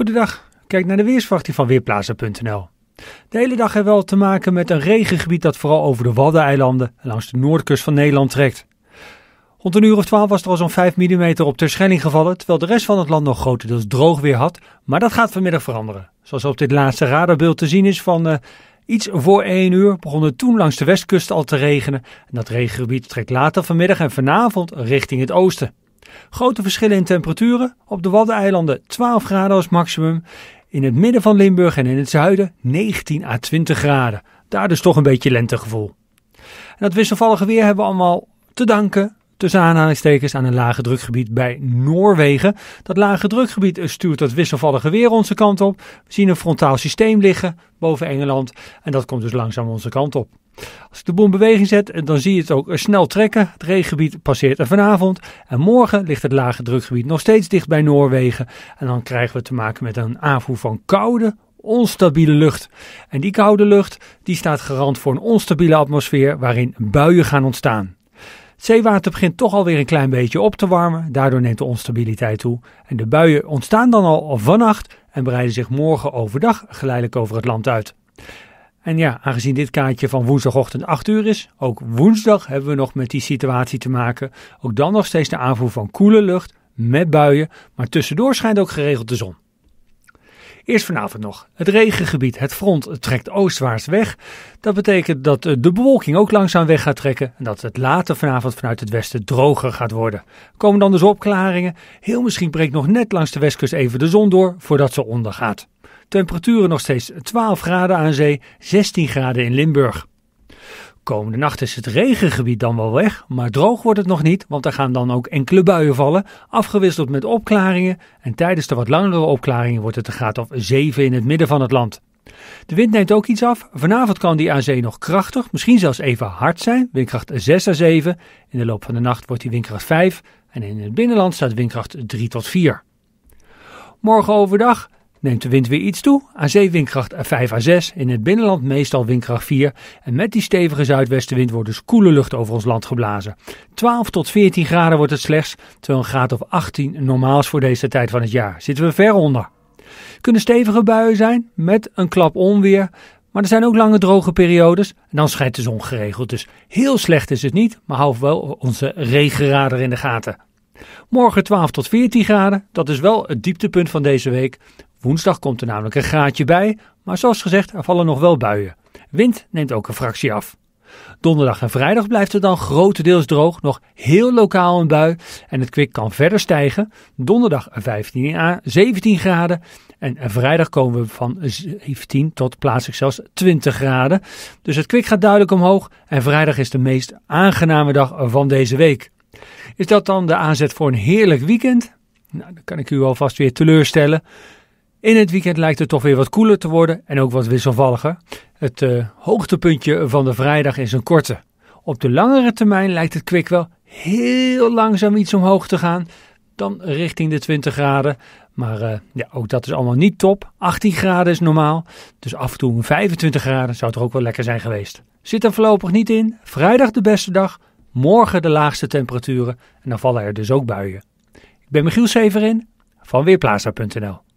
Goedendag, kijk naar de weersverwachting van Weerplaza.nl. De hele dag hebben we te maken met een regengebied dat vooral over de Waddeneilanden en langs de noordkust van Nederland trekt. Rond een uur of twaalf was er al zo'n 5 mm op Terschelling gevallen, terwijl de rest van het land nog grotendeels droog weer had. Maar dat gaat vanmiddag veranderen. Zoals op dit laatste radarbeeld te zien is van eh, iets voor 1 uur begon het toen langs de westkust al te regenen. En dat regengebied trekt later vanmiddag en vanavond richting het oosten. Grote verschillen in temperaturen. Op de Waddeneilanden 12 graden als maximum. In het midden van Limburg en in het zuiden 19 à 20 graden. Daar dus toch een beetje lentegevoel. En dat wisselvallige weer hebben we allemaal te danken tussen aanhalingstekens aan een lage drukgebied bij Noorwegen. Dat lage drukgebied stuurt dat wisselvallige weer onze kant op. We zien een frontaal systeem liggen boven Engeland en dat komt dus langzaam onze kant op. Als ik de boom beweging zet, eh, dan zie je het ook snel trekken. Het regengebied passeert er vanavond. En morgen ligt het lage drukgebied nog steeds dicht bij Noorwegen. En dan krijgen we te maken met een aanvoer van koude, onstabiele lucht. En die koude lucht die staat garant voor een onstabiele atmosfeer waarin buien gaan ontstaan zeewater begint toch alweer een klein beetje op te warmen, daardoor neemt de onstabiliteit toe. En de buien ontstaan dan al vannacht en breiden zich morgen overdag geleidelijk over het land uit. En ja, aangezien dit kaartje van woensdagochtend 8 uur is, ook woensdag hebben we nog met die situatie te maken. Ook dan nog steeds de aanvoer van koele lucht met buien, maar tussendoor schijnt ook geregeld de zon. Eerst vanavond nog. Het regengebied, het front, trekt oostwaarts weg. Dat betekent dat eh, de bewolking ook langzaam weg gaat trekken en dat het later vanavond vanuit het westen droger gaat worden. Komen dan dus opklaringen. Heel misschien breekt nog net langs de westkust even de zon door voordat ze ondergaat. Temperaturen nog steeds 12 graden aan zee, 16 graden in Limburg komende nacht is het regengebied dan wel weg, maar droog wordt het nog niet, want er gaan dan ook enkele buien vallen, afgewisseld met opklaringen. En tijdens de wat langere opklaringen wordt het een graad of 7 in het midden van het land. De wind neemt ook iets af. Vanavond kan die aan zee nog krachtig, misschien zelfs even hard zijn, windkracht 6 à 7. In de loop van de nacht wordt die windkracht 5 en in het binnenland staat windkracht 3 tot 4. Morgen overdag neemt de wind weer iets toe. Aan zee windkracht 5 à 6, in het binnenland meestal windkracht 4. En met die stevige zuidwestenwind wordt dus koele lucht over ons land geblazen. 12 tot 14 graden wordt het slechts, terwijl een graad of 18 normaal is voor deze tijd van het jaar. Zitten we ver onder. Kunnen stevige buien zijn, met een klap onweer. Maar er zijn ook lange droge periodes en dan schijnt de zon geregeld. Dus heel slecht is het niet, maar hou wel onze regenradar in de gaten. Morgen 12 tot 14 graden, dat is wel het dieptepunt van deze week. Woensdag komt er namelijk een graadje bij, maar zoals gezegd, er vallen nog wel buien. Wind neemt ook een fractie af. Donderdag en vrijdag blijft het dan grotendeels droog, nog heel lokaal een bui en het kwik kan verder stijgen. Donderdag 15 à 17 graden en vrijdag komen we van 17 tot plaatselijk zelfs 20 graden. Dus het kwik gaat duidelijk omhoog en vrijdag is de meest aangename dag van deze week. Is dat dan de aanzet voor een heerlijk weekend? Nou, dan kan ik u alvast weer teleurstellen. In het weekend lijkt het toch weer wat koeler te worden en ook wat wisselvalliger. Het eh, hoogtepuntje van de vrijdag is een korte. Op de langere termijn lijkt het kwik wel heel langzaam iets omhoog te gaan, dan richting de 20 graden. Maar eh, ja, ook dat is allemaal niet top. 18 graden is normaal, dus af en toe een 25 graden zou toch ook wel lekker zijn geweest. Zit er voorlopig niet in. Vrijdag de beste dag, morgen de laagste temperaturen en dan vallen er dus ook buien. Ik ben Michiel Severin van Weerplaza.nl